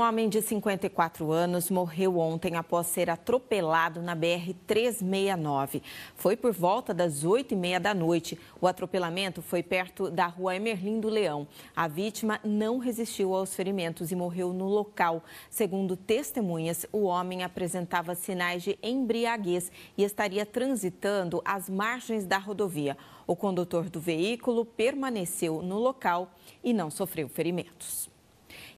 Um homem de 54 anos morreu ontem após ser atropelado na BR-369. Foi por volta das 8h30 da noite. O atropelamento foi perto da rua do Leão. A vítima não resistiu aos ferimentos e morreu no local. Segundo testemunhas, o homem apresentava sinais de embriaguez e estaria transitando às margens da rodovia. O condutor do veículo permaneceu no local e não sofreu ferimentos.